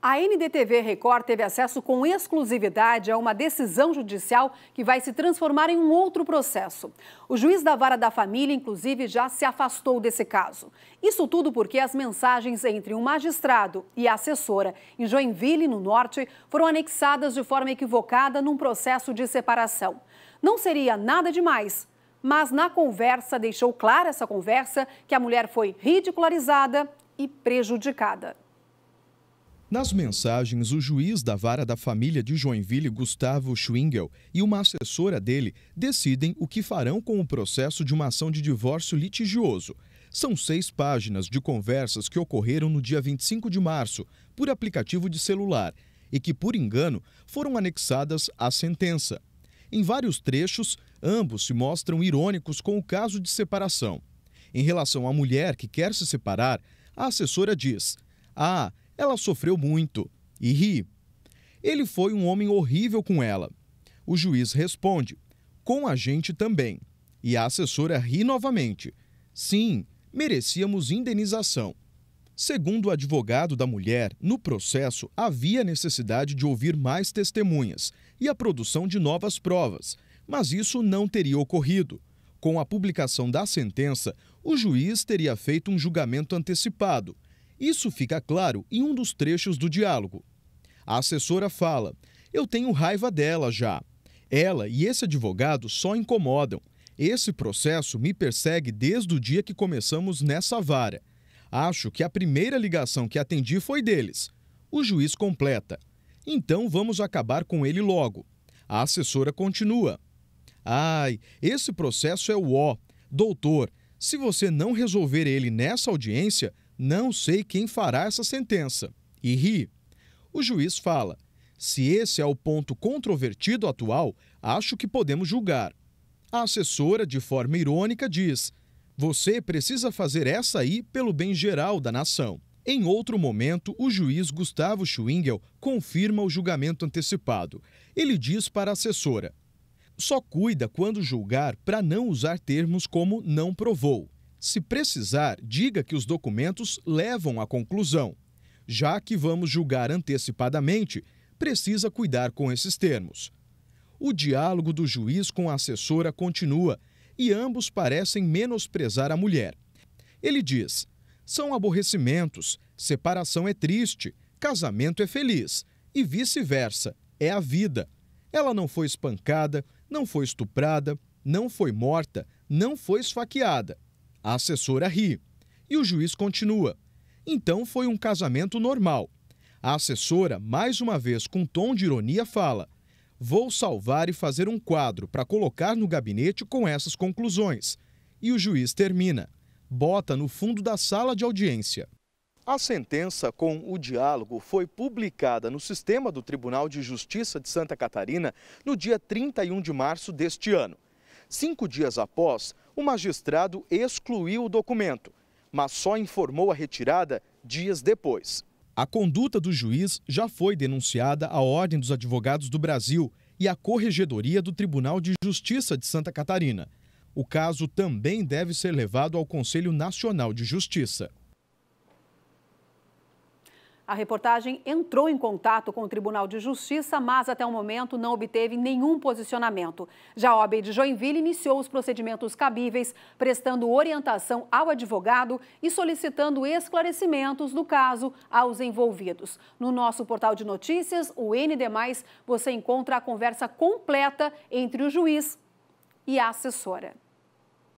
A NDTV Record teve acesso com exclusividade a uma decisão judicial que vai se transformar em um outro processo. O juiz da vara da família, inclusive, já se afastou desse caso. Isso tudo porque as mensagens entre um magistrado e a assessora em Joinville, no norte, foram anexadas de forma equivocada num processo de separação. Não seria nada demais, mas na conversa deixou clara essa conversa que a mulher foi ridicularizada e prejudicada. Nas mensagens, o juiz da vara da família de Joinville, Gustavo Schwingel, e uma assessora dele decidem o que farão com o processo de uma ação de divórcio litigioso. São seis páginas de conversas que ocorreram no dia 25 de março, por aplicativo de celular, e que, por engano, foram anexadas à sentença. Em vários trechos, ambos se mostram irônicos com o caso de separação. Em relação à mulher que quer se separar, a assessora diz: Ah, ela sofreu muito e ri. Ele foi um homem horrível com ela. O juiz responde: com a gente também. E a assessora ri novamente. Sim, merecíamos indenização. Segundo o advogado da mulher, no processo havia necessidade de ouvir mais testemunhas e a produção de novas provas, mas isso não teria ocorrido. Com a publicação da sentença, o juiz teria feito um julgamento antecipado isso fica claro em um dos trechos do diálogo. A assessora fala: Eu tenho raiva dela já. Ela e esse advogado só incomodam. Esse processo me persegue desde o dia que começamos nessa vara. Acho que a primeira ligação que atendi foi deles. O juiz completa. Então vamos acabar com ele logo. A assessora continua. Ai, esse processo é o ó. Doutor, se você não resolver ele nessa audiência, não sei quem fará essa sentença. E ri. O juiz fala: se esse é o ponto controvertido atual, acho que podemos julgar. A assessora, de forma irônica, diz: Você precisa fazer essa aí pelo bem geral da nação. Em outro momento, o juiz Gustavo Schwingel confirma o julgamento antecipado. Ele diz para a assessora: Só cuida quando julgar para não usar termos como não provou. Se precisar, diga que os documentos levam à conclusão. Já que vamos julgar antecipadamente, precisa cuidar com esses termos. O diálogo do juiz com a assessora continua e ambos parecem menosprezar a mulher. Ele diz: são aborrecimentos, separação é triste, casamento é feliz e vice-versa, é a vida. Ela não foi espancada, não foi estuprada, não foi morta, não foi esfaqueada. A assessora ri e o juiz continua. Então foi um casamento normal. A assessora, mais uma vez com tom de ironia, fala: Vou salvar e fazer um quadro para colocar no gabinete com essas conclusões. E o juiz termina. Bota no fundo da sala de audiência. A sentença com o diálogo foi publicada no sistema do Tribunal de Justiça de Santa Catarina no dia 31 de março deste ano. Cinco dias após, o magistrado excluiu o documento, mas só informou a retirada dias depois. A conduta do juiz já foi denunciada à Ordem dos Advogados do Brasil e à Corregedoria do Tribunal de Justiça de Santa Catarina. O caso também deve ser levado ao Conselho Nacional de Justiça. A reportagem entrou em contato com o Tribunal de Justiça, mas até o momento não obteve nenhum posicionamento. Já a OAB de Joinville iniciou os procedimentos cabíveis, prestando orientação ao advogado e solicitando esclarecimentos do caso aos envolvidos. No nosso portal de notícias, o ND+, você encontra a conversa completa entre o juiz e a assessora.